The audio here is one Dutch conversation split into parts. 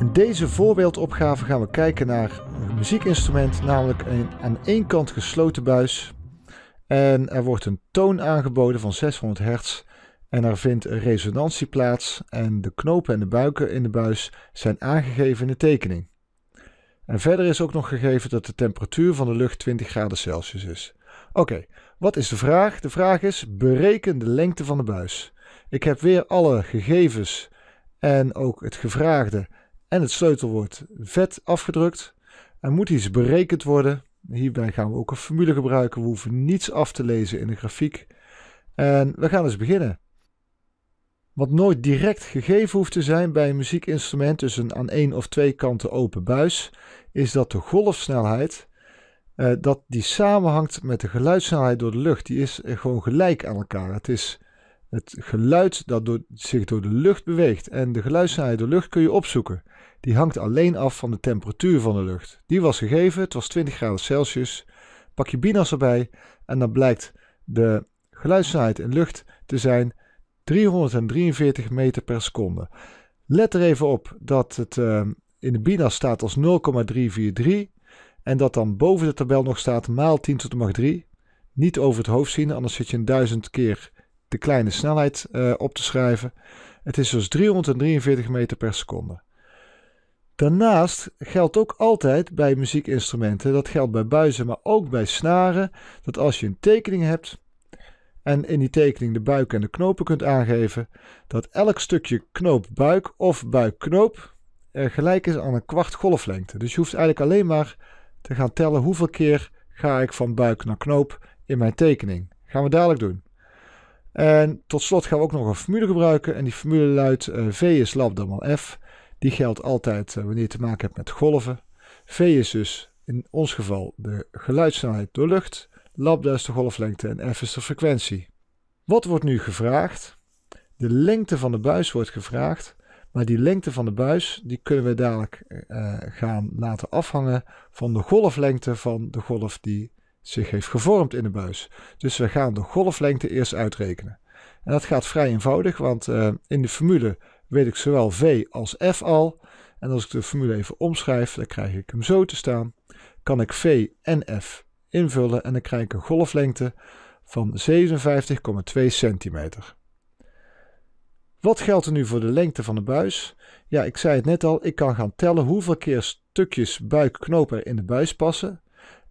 In deze voorbeeldopgave gaan we kijken naar een muziekinstrument, namelijk een aan één kant gesloten buis. En er wordt een toon aangeboden van 600 hertz. En er vindt een resonantie plaats en de knopen en de buiken in de buis zijn aangegeven in de tekening. En verder is ook nog gegeven dat de temperatuur van de lucht 20 graden Celsius is. Oké, wat is de vraag? De vraag is: bereken de lengte van de buis. Ik heb weer alle gegevens en ook het gevraagde en het sleutelwoord vet afgedrukt. Er moet iets berekend worden. Hierbij gaan we ook een formule gebruiken. We hoeven niets af te lezen in de grafiek. En we gaan eens beginnen. Wat nooit direct gegeven hoeft te zijn bij een muziekinstrument, dus een aan één of twee kanten open buis, is dat de golfsnelheid, eh, dat die samenhangt met de geluidssnelheid door de lucht. Die is gewoon gelijk aan elkaar. Het is het geluid dat zich door de lucht beweegt. En de geluidssnelheid door de lucht kun je opzoeken die hangt alleen af van de temperatuur van de lucht. Die was gegeven, het was 20 graden Celsius. Pak je binas erbij en dan blijkt de geluidssnelheid in lucht te zijn 343 meter per seconde. Let er even op dat het ehm, in de binas staat als 0,343 en dat dan boven de tabel nog staat maal 10 tot de macht 3. Niet over het hoofd zien, anders zit je een duizend keer de kleine snelheid eh, op te schrijven. Het is dus 343 meter per seconde. Daarnaast geldt ook altijd bij muziekinstrumenten, dat geldt bij buizen, maar ook bij snaren, dat als je een tekening hebt en in die tekening de buik en de knopen kunt aangeven, dat elk stukje knoop-buik of buik-knoop gelijk is aan een kwart golflengte. Dus je hoeft eigenlijk alleen maar te gaan tellen hoeveel keer ga ik van buik naar knoop in mijn tekening. Gaan we dadelijk doen. En tot slot gaan we ook nog een formule gebruiken en die formule luidt eh, V is lambda mal F. Die geldt altijd eh, wanneer je te maken hebt met golven. V is dus in ons geval de geluidssnelheid door lucht. Lambda is de golflengte en F is de frequentie. Wat wordt nu gevraagd? De lengte van de buis wordt gevraagd. Maar die lengte van de buis die kunnen we dadelijk eh, eh, gaan laten afhangen van de golflengte van de golf die zich heeft gevormd in de buis. Dus we gaan de golflengte eerst uitrekenen. En dat gaat vrij eenvoudig, want in de formule weet ik zowel V als F al. En als ik de formule even omschrijf, dan krijg ik hem zo te staan. Kan ik V en F invullen en dan krijg ik een golflengte van 57,2 centimeter. Wat geldt er nu voor de lengte van de buis? Ja, ik zei het net al, ik kan gaan tellen hoeveel keer stukjes buikknopen in de buis passen.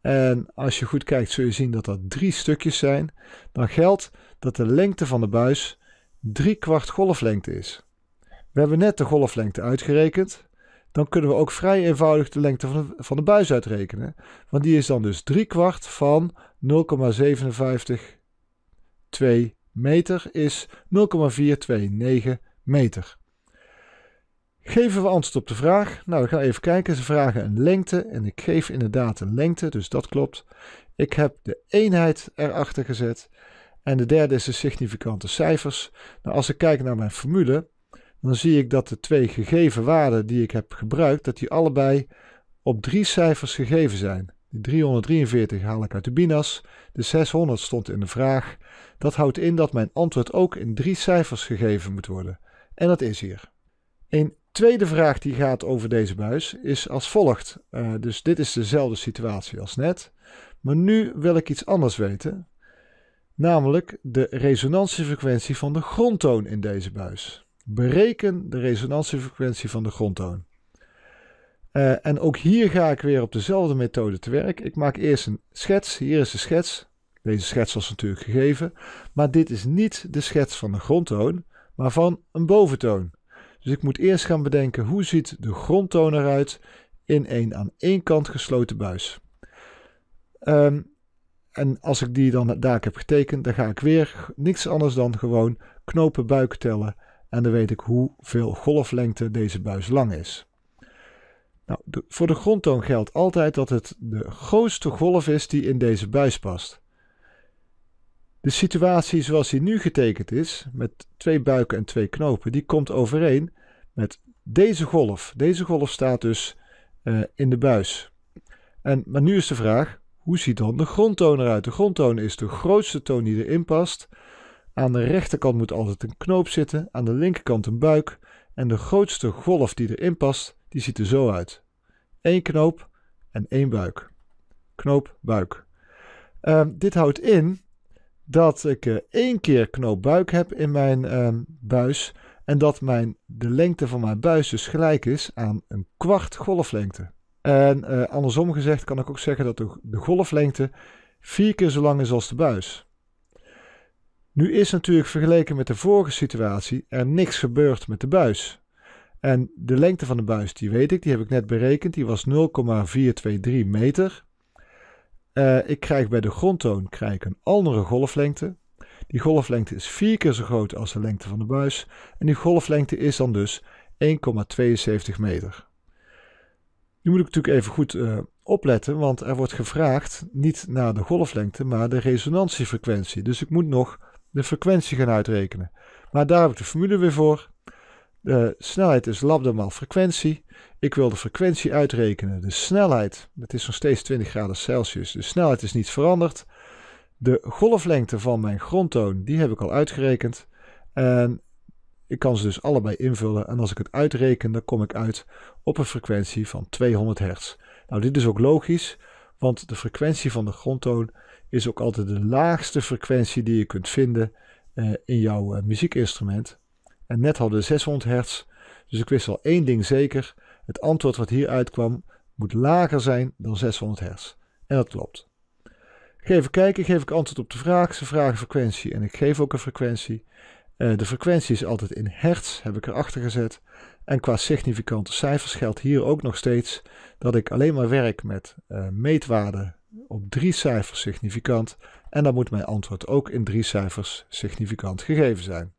En als je goed kijkt zul je zien dat dat drie stukjes zijn. Dan geldt dat de lengte van de buis drie kwart golflengte is. We hebben net de golflengte uitgerekend. Dan kunnen we ook vrij eenvoudig de lengte van de, van de buis uitrekenen. Want die is dan dus 3 kwart van 0,572 meter is 0,429 meter. Geven we antwoord op de vraag? Nou, we gaan even kijken. Ze vragen een lengte en ik geef inderdaad een lengte, dus dat klopt. Ik heb de eenheid erachter gezet. En de derde is de significante cijfers. Nou, als ik kijk naar mijn formule, dan zie ik dat de twee gegeven waarden die ik heb gebruikt, dat die allebei op drie cijfers gegeven zijn. Die 343 haal ik uit de binas, de 600 stond in de vraag. Dat houdt in dat mijn antwoord ook in drie cijfers gegeven moet worden. En dat is hier. Een tweede vraag die gaat over deze buis is als volgt. Eh, dus dit is dezelfde situatie als net. Maar nu wil ik iets anders weten. Namelijk de resonantiefrequentie van de grondtoon in deze buis. Bereken de resonantiefrequentie van de grondtoon. Eh, en ook hier ga ik weer op dezelfde methode te werk. Ik maak eerst een schets. Hier is de schets. Deze schets was natuurlijk gegeven. Maar dit is niet de schets van de grondtoon, maar van een boventoon. Dus ik moet eerst gaan bedenken hoe ziet de grondtoon eruit in een aan één kant gesloten buis. Ehm, en als ik die dan daar heb getekend, dan ga ik weer niks anders dan gewoon knopen buik tellen en dan weet ik hoeveel golflengte deze buis lang is. Nou, voor de grondtoon geldt altijd dat het de grootste golf is die in deze buis past. De situatie zoals die nu getekend is, met twee buiken en twee knopen, die komt overeen met deze golf. Deze golf staat dus eh, in de buis. En, maar nu is de vraag, hoe ziet dan de grondtoon eruit? De grondtoon is de grootste toon die erin past. Aan de rechterkant moet altijd een knoop zitten, aan de linkerkant een buik en de grootste golf die erin past, die ziet er zo uit. Eén knoop en één buik. Knoop, buik. Ehm, dit houdt in dat ik eh, één keer knoop buik heb in mijn ehm, buis en dat mijn, de lengte van mijn buis dus gelijk is aan een kwart golflengte. En eh, andersom gezegd kan ik ook zeggen dat de golflengte vier keer zo lang is als de buis. Nu is natuurlijk vergeleken met de vorige situatie er niks gebeurd met de buis. En de lengte van de buis, die weet ik, die heb ik net berekend, die was 0,423 meter. Eh, ik krijg bij de grondtoon krijg ik een andere golflengte. Die golflengte is vier keer zo groot als de lengte van de buis. En die golflengte is dan dus 1,72 meter. Nu moet ik natuurlijk even goed eh, opletten, want er wordt gevraagd niet naar de golflengte, maar de resonantiefrequentie. Dus ik moet nog de frequentie gaan uitrekenen. Maar daar heb ik de formule weer voor. De snelheid is lambda maal frequentie. Ik wil de frequentie uitrekenen. De snelheid, dat is nog steeds 20 graden Celsius. De snelheid is niet veranderd. De golflengte van mijn grondtoon, die heb ik al uitgerekend. En ik kan ze dus allebei invullen. En als ik het uitreken, dan kom ik uit op een frequentie van 200 hertz. Nou, dit is ook logisch, want de frequentie van de grondtoon is ook altijd de laagste frequentie die je kunt vinden eh, in jouw eh, muziekinstrument. En net hadden we 600 hertz, dus ik wist al één ding zeker. Het antwoord wat hier uitkwam moet lager zijn dan 600 hertz. En dat klopt. Geef even kijken, geef ik antwoord op de vraag. Ze vragen frequentie en ik geef ook een frequentie. Eh, de frequentie is altijd in hertz, heb ik erachter gezet. En qua significante cijfers geldt hier ook nog steeds dat ik alleen maar werk met eh, meetwaarden op drie cijfers significant. En dan moet mijn antwoord ook in drie cijfers significant gegeven zijn.